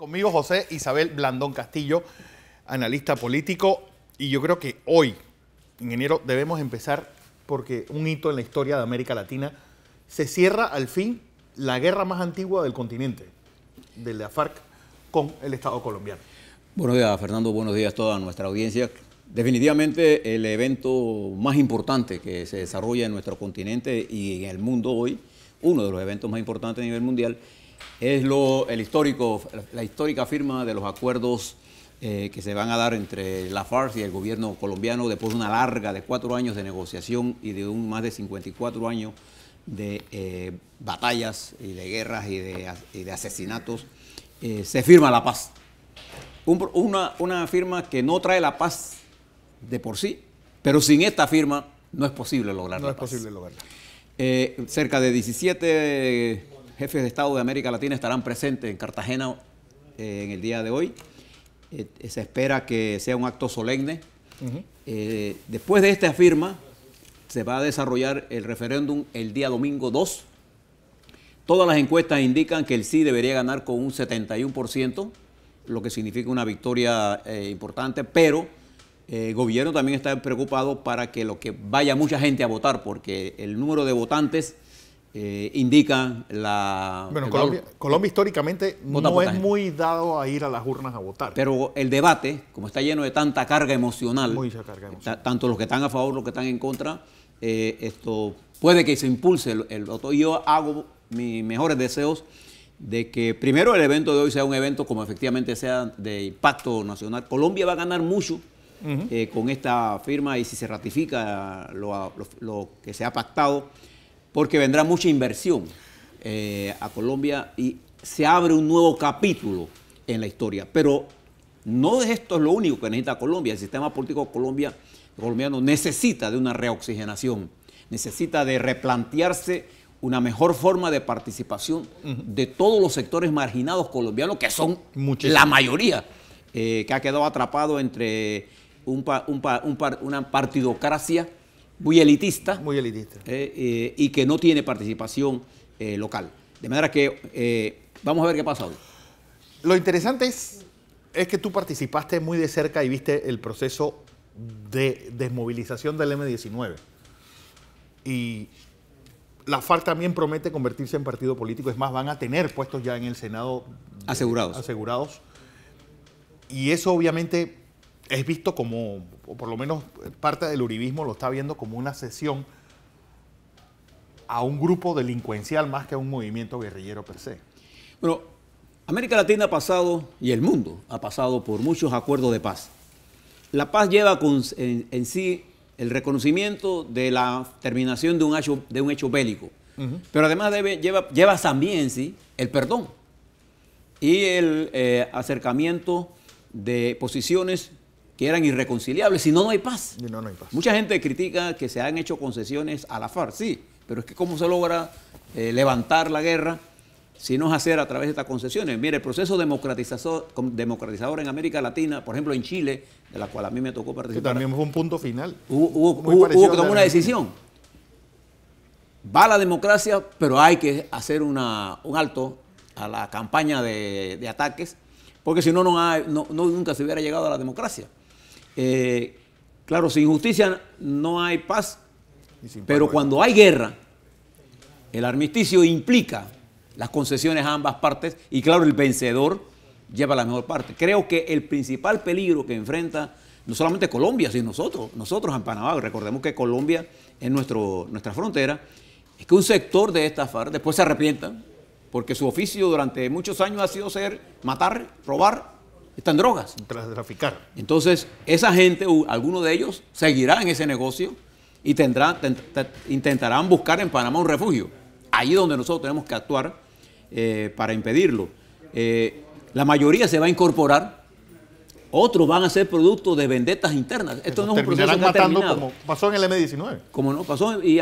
Conmigo José Isabel Blandón Castillo, analista político, y yo creo que hoy, ingeniero, debemos empezar porque un hito en la historia de América Latina se cierra al fin la guerra más antigua del continente, de la FARC con el Estado colombiano. Buenos días, Fernando, buenos días a toda nuestra audiencia. Definitivamente el evento más importante que se desarrolla en nuestro continente y en el mundo hoy, uno de los eventos más importantes a nivel mundial, es lo, el histórico, la histórica firma de los acuerdos eh, que se van a dar entre la FARC y el gobierno colombiano después de una larga de cuatro años de negociación y de un más de 54 años de eh, batallas y de guerras y de, asesinatos, eh, se firma la paz. una, una firma que no trae la paz de por sí, pero sin esta firma no es posible lograr no es posible lograrla. cerca de 17 jefes de Estado de América Latina estarán presentes en Cartagena eh, en el día de hoy. Eh, eh, se espera que sea un acto solemne. después de esta firma, se va a desarrollar el referéndum el día domingo 2. Todas las encuestas indican que el sí debería ganar con un 71%, lo que significa una victoria importante, pero el gobierno también está preocupado para que lo que vaya mucha gente a votar, porque el número de votantes eh, indican la... Bueno, Colombia, históricamente no es muy dado a ir a las urnas a votar. Pero el debate, como está lleno de tanta carga emocional, eh, tanto los que están a favor, los que están en contra, eh, esto puede que se impulse el, voto. voto. Yo hago mis mejores deseos de que primero el evento de hoy sea un evento como efectivamente sea de impacto nacional. Colombia va a ganar mucho con esta firma y si se ratifica lo, que se ha pactado, porque vendrá mucha inversión eh, a Colombia y se abre un nuevo capítulo en la historia. Pero no de esto es lo único que necesita Colombia. El sistema político colombiano necesita de una reoxigenación, necesita de replantearse una mejor forma de participación de todos los sectores marginados colombianos, que son la mayoría, eh, que ha quedado atrapado entre una partidocracia muy elitista. Muy elitista. Eh, eh, y que no tiene participación eh, local. De manera que vamos a ver qué pasa hoy. Lo interesante es, es que tú participaste muy de cerca y viste el proceso de desmovilización del M19. Y la FARC también promete convertirse en partido político. Es más, van a tener puestos ya en el Senado. Asegurados. asegurados. Y eso obviamente es visto como, o por lo menos parte del uribismo lo está viendo como una cesión a un grupo delincuencial más que a un movimiento guerrillero per se. Bueno, América Latina ha pasado, y el mundo ha pasado por muchos acuerdos de paz. La paz lleva en, sí el reconocimiento de la terminación de un hecho, bélico, pero además lleva, también en sí el perdón y el eh, acercamiento de posiciones que eran irreconciliables, si no, no hay paz. no, Mucha gente critica que se han hecho concesiones a la FARC, sí, pero es que cómo se logra eh, levantar la guerra si no es hacer a través de estas concesiones. Mire, el proceso democratizador, en América Latina, por ejemplo en Chile, de la cual a mí me tocó participar. también fue un punto final. Hubo, que tomar una decisión. Va la democracia, pero hay que hacer un alto a la campaña de, ataques, porque si no, no, no nunca se hubiera llegado a la democracia. Eh, claro, sin justicia no hay paz, pero cuando hay guerra, el armisticio implica las concesiones a ambas partes y claro, el vencedor lleva la mejor parte. Creo que el principal peligro que enfrenta no solamente Colombia, sino nosotros, nosotros en Panamá, recordemos que Colombia es nuestro, nuestra frontera, es que un sector de esta FARC después se arrepienta, porque su oficio durante muchos años ha sido ser matar, robar están drogas. Tras Entonces, esa gente, algunos de ellos, seguirá en ese negocio y tendrán, intentarán buscar en Panamá un refugio. Ahí donde nosotros tenemos que actuar eh, para impedirlo. Eh, la mayoría se va a incorporar, otros van a ser producto de vendetas internas. Esto no es un proceso como pasó en el M19. Como no, pasó y,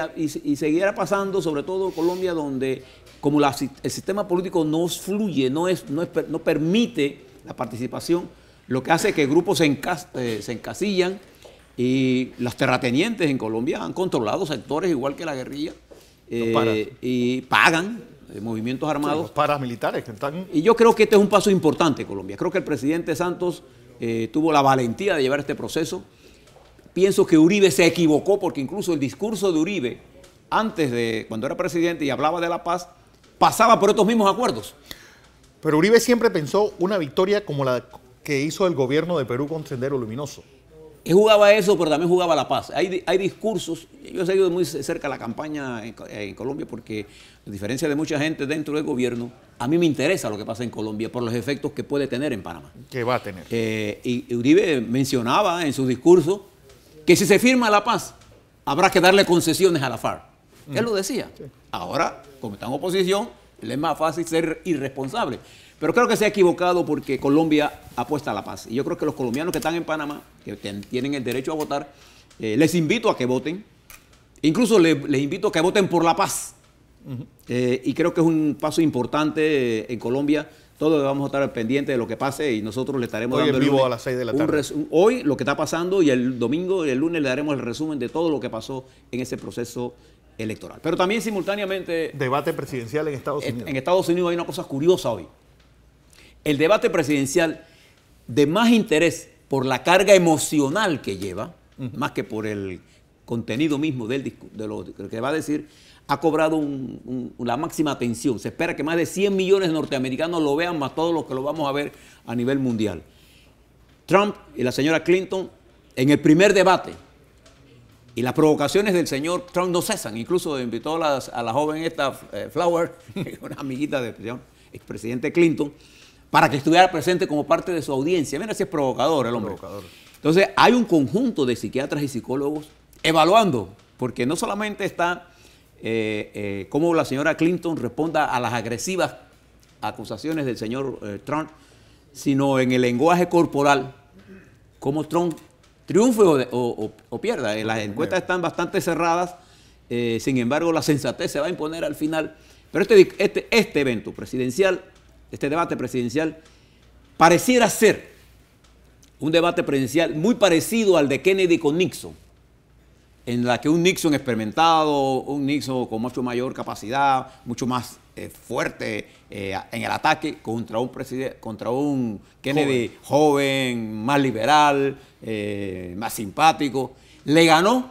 seguirá pasando, sobre todo Colombia, donde como el sistema político no fluye, no, es, no permite la participación, lo que hace que grupos se, eh, se encasillan y las terratenientes en Colombia han controlado sectores igual que la guerrilla eh, y pagan eh, movimientos armados. los paramilitares que están... Y yo creo que este es un paso importante Colombia. Creo que el presidente Santos tuvo la valentía de llevar este proceso. Pienso que Uribe se equivocó porque incluso el discurso de Uribe, antes de cuando era presidente y hablaba de la paz, pasaba por estos mismos acuerdos. Pero Uribe siempre pensó una victoria como la que hizo el gobierno de Perú con Sendero Luminoso. Y jugaba eso, pero también jugaba la paz. Hay, discursos, yo he seguido muy cerca la campaña en, Colombia porque, a diferencia de mucha gente dentro del gobierno, a mí me interesa lo que pasa en Colombia por los efectos que puede tener en Panamá. Que va a tener. Eh, y Uribe mencionaba en su discurso que si se firma la paz, habrá que darle concesiones a la FARC. Él lo decía. Ahora, como está en oposición, le es más fácil ser irresponsable. Pero creo que se ha equivocado porque Colombia apuesta a la paz. Y yo creo que los colombianos que están en Panamá, que tienen el derecho a votar, eh, les invito a que voten. Incluso les invito a que voten por la paz. Eh, y creo que es un paso importante eh, en Colombia. Todos vamos a estar pendientes de lo que pase y nosotros le estaremos dando vivo a las de la tarde. hoy lo que está pasando y el domingo y el lunes le daremos el resumen de todo lo que pasó en ese proceso electoral. Pero también simultáneamente... Debate presidencial en Estados Unidos. En Estados Unidos hay una cosa curiosa hoy. El debate presidencial de más interés por la carga emocional que lleva, más que por el contenido mismo del de lo, que va a decir, ha cobrado la máxima atención. Se espera que más de 100 millones de norteamericanos lo vean, más todos los que lo vamos a ver a nivel mundial. Trump y la señora Clinton, en el primer debate, y las provocaciones del señor Trump no cesan. Incluso invitó a, la joven esta eh, Flower, una amiguita del señor expresidente Clinton, para que estuviera presente como parte de su audiencia. Mira si es provocador el hombre. Entonces hay un conjunto de psiquiatras y psicólogos evaluando, porque no solamente está eh, eh, cómo la señora Clinton responda a las agresivas acusaciones del señor Trump, sino en el lenguaje corporal, cómo Trump triunfe o, o, pierda. Eh, las encuestas están bastante cerradas, eh, sin embargo la sensatez se va a imponer al final. Pero este, este, este evento presidencial, este debate presidencial, pareciera ser un debate presidencial muy parecido al de Kennedy con Nixon, en la que un Nixon experimentado, un Nixon con mucho mayor capacidad, mucho más eh, fuerte eh, en el ataque contra un presidente, contra un Kennedy joven, más liberal, eh, más simpático. Le ganó.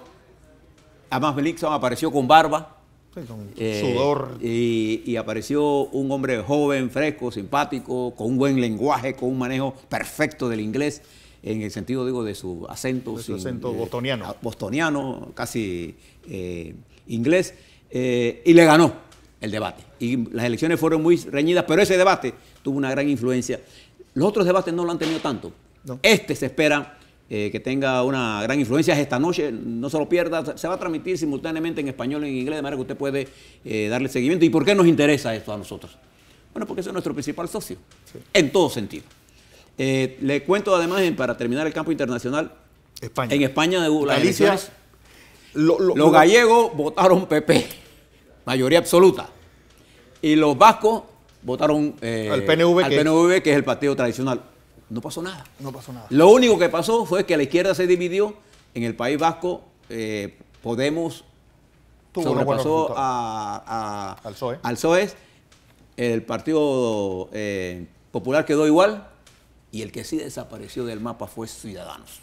Además, Nixon apareció con barba. sudor. Y, apareció un hombre joven, fresco, simpático, con un buen lenguaje, con un manejo perfecto del inglés, en el sentido, digo, de su acento. acento bostoniano. bostoniano, casi inglés. y le ganó el debate. Y las elecciones fueron muy reñidas, pero ese debate tuvo una gran influencia. Los otros debates no lo han tenido tanto. Este se espera eh, que tenga una gran influencia esta noche, no se lo pierda, se va a transmitir simultáneamente en español y en inglés, de manera que usted puede eh, darle seguimiento. ¿Y por qué nos interesa esto a nosotros? Bueno, porque es nuestro principal socio, en todo sentido. Eh, le cuento además, para terminar el campo internacional, en España de las Galicia, los gallegos votaron PP mayoría absoluta. Y los vascos votaron eh, al, PNV, que es. el partido tradicional. No pasó nada. No pasó nada. Lo único que pasó fue que la izquierda se dividió en el País Vasco. Eh, Podemos Tuvo pasó a, al PSOE. El Partido eh, Popular quedó igual. Y el que sí desapareció del mapa fue Ciudadanos.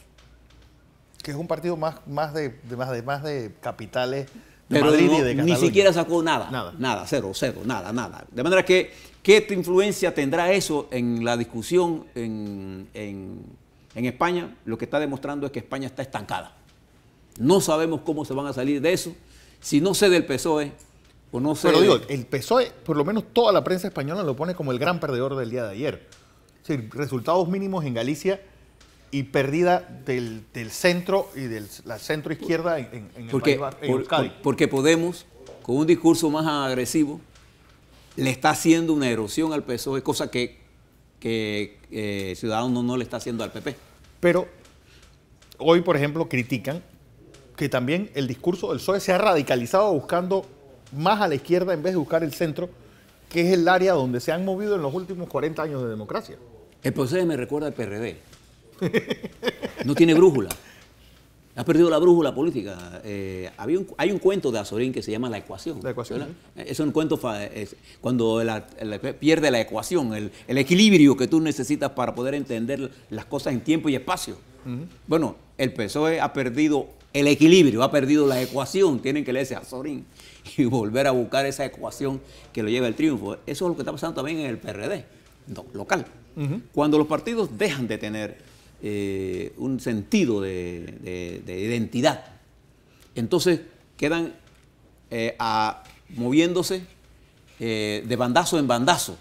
Que es un partido más, más, más, de, más de capitales pero Madrid de ni siquiera sacó nada, nada, nada, cero, cero, nada, nada. De manera que, ¿qué influencia tendrá eso en la discusión en, en, España? Lo que está demostrando es que España está estancada. No sabemos cómo se van a salir de eso. Si no sé del PSOE, o no se Pero digo, el PSOE, por lo menos toda la prensa española lo pone como el gran perdedor del día de ayer. resultados mínimos en Galicia y pérdida del, centro y de la centro izquierda en, porque, el país, porque Podemos, con un discurso más agresivo, le está haciendo una erosión al PSOE, cosa que, que eh, Ciudadanos no le está haciendo al PP. Pero hoy, por ejemplo, critican que también el discurso del PSOE se ha radicalizado buscando más a la izquierda en vez de buscar el centro, que es el área donde se han movido en los últimos 40 años de democracia. El PSOE me recuerda al PRD. No tiene brújula. ha perdido la brújula política. Eh, hay un cuento de Azorín que se llama La ecuación. La ecuación. Es un cuento cuando pierde la ecuación, el, equilibrio que tú necesitas para poder entender las cosas en tiempo y espacio. Bueno, el PSOE ha perdido el equilibrio, ha perdido la ecuación. Tienen que leerse a Azorín y volver a buscar esa ecuación que lo lleva al triunfo. Eso es lo que está pasando también en el PRD local. Cuando los partidos dejan de tener eh, un sentido de, identidad. Entonces quedan eh, moviéndose eh, de bandazo en bandazo.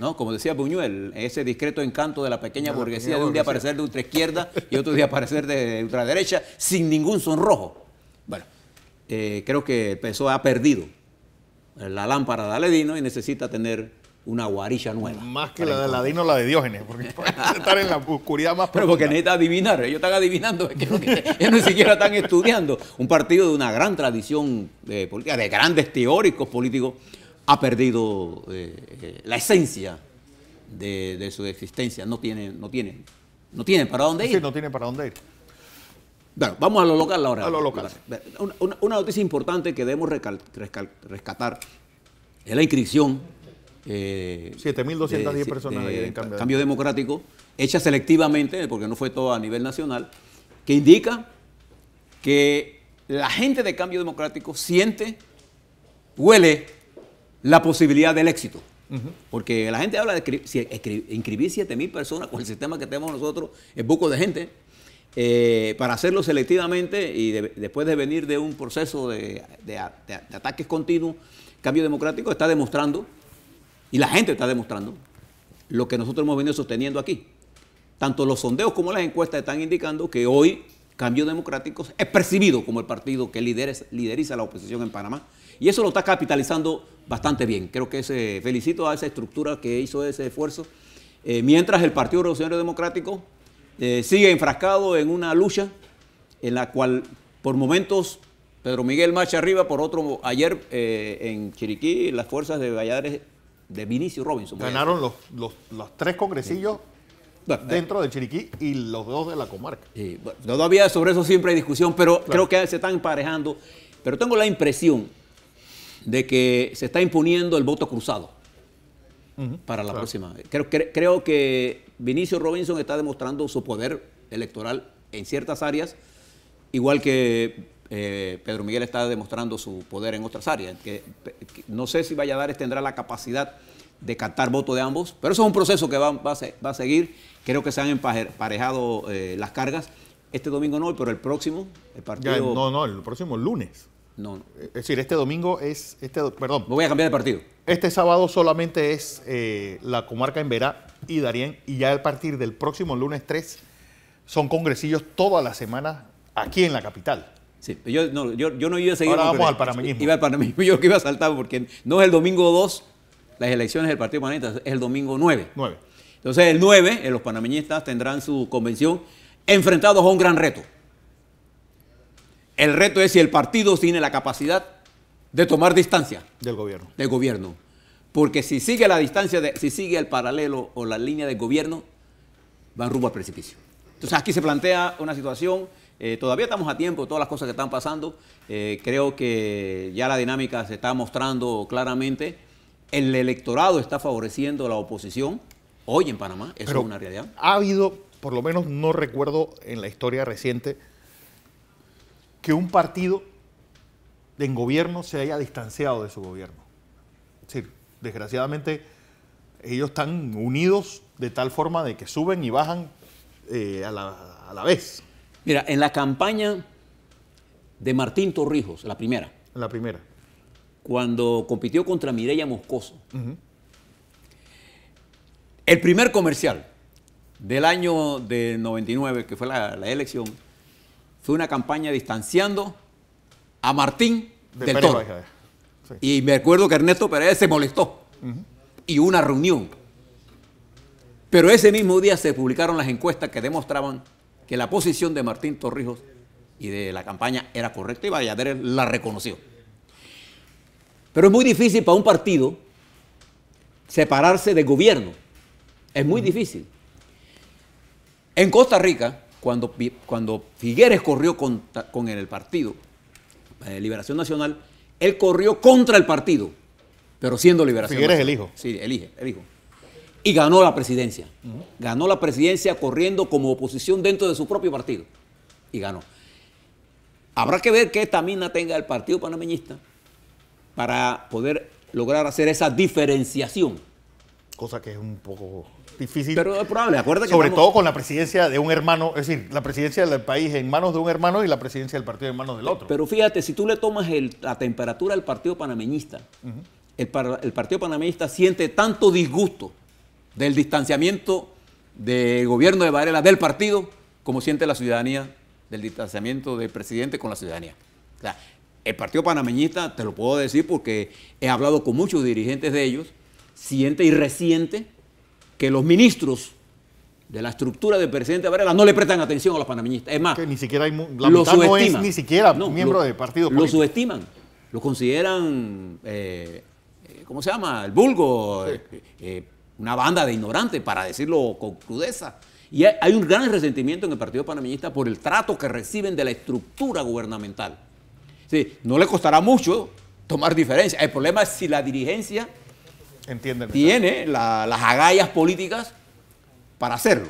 ¿no? Como decía Buñuel, ese discreto encanto de la pequeña burguesía de un día aparecer de ultraizquierda y otro día aparecer de ultraderecha sin ningún sonrojo. Bueno, creo que el PSOE ha perdido la lámpara de Aledino y necesita tener una guarilla nueva. Más que la de Ladino la de Diógenes, porque pueden estar en la oscuridad más profunda. Pero porque necesita adivinar, ellos están adivinando, ellos ni siquiera están estudiando. Un partido de una gran tradición eh, política, de grandes teóricos políticos, ha perdido eh, eh, la esencia de, su existencia, no tiene, no tiene, no tiene para dónde ir. Sí, no tiene para dónde ir. Bueno, vamos a lo local ahora. A lo local. Una, noticia importante que debemos rescatar es la inscripción 7.210 eh, personas en cambio. democrático, hecha selectivamente, porque no fue todo a nivel nacional, que indica que la gente de cambio democrático siente, huele la posibilidad del éxito. Porque la gente habla de inscribir 7.000 personas con el sistema que tenemos nosotros, es buco de gente, eh, para hacerlo selectivamente y después de venir de un proceso de ataques continuos, cambio democrático está demostrando y la gente está demostrando lo que nosotros hemos venido sosteniendo aquí. Tanto los sondeos como las encuestas están indicando que hoy Cambio Democrático es percibido como el partido que lideriza la oposición en Panamá. Y eso lo está capitalizando bastante bien. Creo que ese, felicito a esa estructura que hizo ese esfuerzo. Eh, mientras el Partido Revolucionario Democrático eh, sigue enfrascado en una lucha en la cual por momentos Pedro Miguel marcha arriba, por otro ayer eh, en Chiriquí las fuerzas de Valladares de Vinicio Robinson. Ganaron los, tres congresillos dentro eh. de Chiriquí y los dos de la comarca. todavía sobre eso siempre hay discusión, pero creo que se están emparejando. Pero tengo la impresión de que se está imponiendo el voto cruzado para la próxima. Creo, creo que Vinicio Robinson está demostrando su poder electoral en ciertas áreas, igual que eh, Pedro Miguel está demostrando su poder en otras áreas. no sé si Valladares tendrá la capacidad de captar voto de ambos, pero eso es un proceso que va, a, seguir. Creo que se han emparejado eh, las cargas. Este domingo no, pero el próximo, el partido... no, no, el próximo lunes. No, Es decir, este domingo es... Este, perdón. Me voy a cambiar de partido. Este sábado solamente es eh, la comarca en Verá y Darién y ya a partir del próximo lunes 3 son congresillos toda la semana aquí en la capital yo, no, iba a seguir. vamos al panameñismo. Iba al yo que iba a saltar, porque no es el domingo 2 las elecciones del Partido Panameñista, es el domingo 9. Entonces, el 9, eh, los panameñistas tendrán su convención enfrentados a un gran reto. El reto es si el partido tiene la capacidad de tomar distancia. Del gobierno. Del gobierno. Porque si sigue la distancia, si sigue el paralelo o la línea del gobierno, van rumbo al precipicio. Entonces aquí se plantea una situación eh, todavía estamos a tiempo de todas las cosas que están pasando. Eh, creo que ya la dinámica se está mostrando claramente. El electorado está favoreciendo a la oposición hoy en Panamá. Eso es una realidad. Ha habido, por lo menos no recuerdo en la historia reciente, que un partido en gobierno se haya distanciado de su gobierno. Es decir, desgraciadamente ellos están unidos de tal forma de que suben y bajan eh, a la vez. Mira, en la campaña de Martín Torrijos, la primera. La primera. Cuando compitió contra Mireya Moscoso. El primer comercial del año de 99, que fue la, elección, fue una campaña distanciando a Martín de del Y me acuerdo que Ernesto Pérez se molestó. Y una reunión. Pero ese mismo día se publicaron las encuestas que demostraban que la posición de Martín Torrijos y de la campaña era correcta y Valladolid la reconoció. Pero es muy difícil para un partido separarse del gobierno. Es muy difícil. En Costa Rica, cuando, cuando Figueres corrió con, el partido, de eh, Liberación Nacional, él corrió contra el partido, pero siendo Liberación Figueres Nacional. el hijo. Sí, elige, el hijo y ganó la presidencia. Ganó la presidencia corriendo como oposición dentro de su propio partido. Y ganó. Habrá que ver qué estamina tenga el partido panameñista para poder lograr hacer esa diferenciación. Cosa que es un poco difícil. Pero es probable, Sobre todo con la presidencia de un hermano, es decir, la presidencia del país en manos de un hermano y la presidencia del partido en manos del otro. Pero fíjate, si tú le tomas la temperatura al partido panameñista, el partido panameñista siente tanto disgusto del distanciamiento del gobierno de Varela del partido, como siente la ciudadanía del distanciamiento del presidente con la ciudadanía. O sea, el Partido Panameñista, te lo puedo decir porque he hablado con muchos dirigentes de ellos, siente y resiente que los ministros de la estructura del presidente Varela no le prestan atención a los panameñistas. Es más, que ni siquiera hay, la no es ni siquiera miembro del partido político. Lo subestiman, lo consideran, eh, eh, ¿cómo se llama? El vulgo, eh, una banda de ignorantes, para decirlo con crudeza. Y hay un gran resentimiento en el Partido Panameñista por el trato que reciben de la estructura gubernamental. Sí, no le costará mucho tomar diferencia. El problema es si la dirigencia tiene las agallas políticas para hacerlo.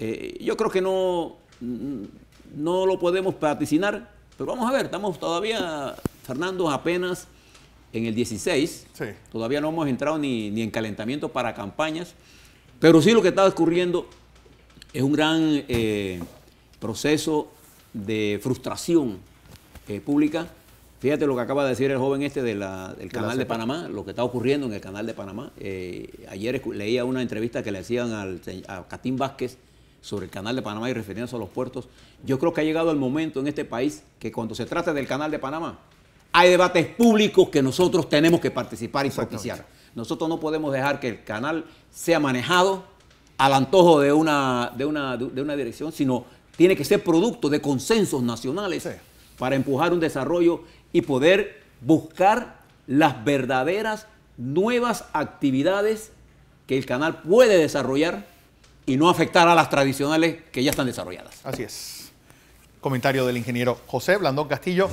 Eh, yo creo que no, no lo podemos paticinar, pero vamos a ver, estamos todavía, Fernando, apenas en el 16. Todavía no hemos entrado ni, en calentamiento para campañas, pero sí lo que está ocurriendo es un gran eh, proceso de frustración eh, pública. Fíjate lo que acaba de decir el joven este del canal de, Panamá, lo que está ocurriendo en el canal de Panamá. Eh, ayer leía una entrevista que le hacían al, a Catín Vázquez sobre el canal de Panamá y refiriéndose a los puertos. Yo creo que ha llegado el momento en este país que cuando se trata del canal de Panamá, hay debates públicos que nosotros tenemos que participar y propiciar. Nosotros no podemos dejar que el canal sea manejado al antojo de una, de una, dirección, sino tiene que ser producto de consensos nacionales para empujar un desarrollo y poder buscar las verdaderas nuevas actividades que el canal puede desarrollar y no afectar a las tradicionales que ya están desarrolladas. Así es. Comentario del ingeniero José Blandón Castillo.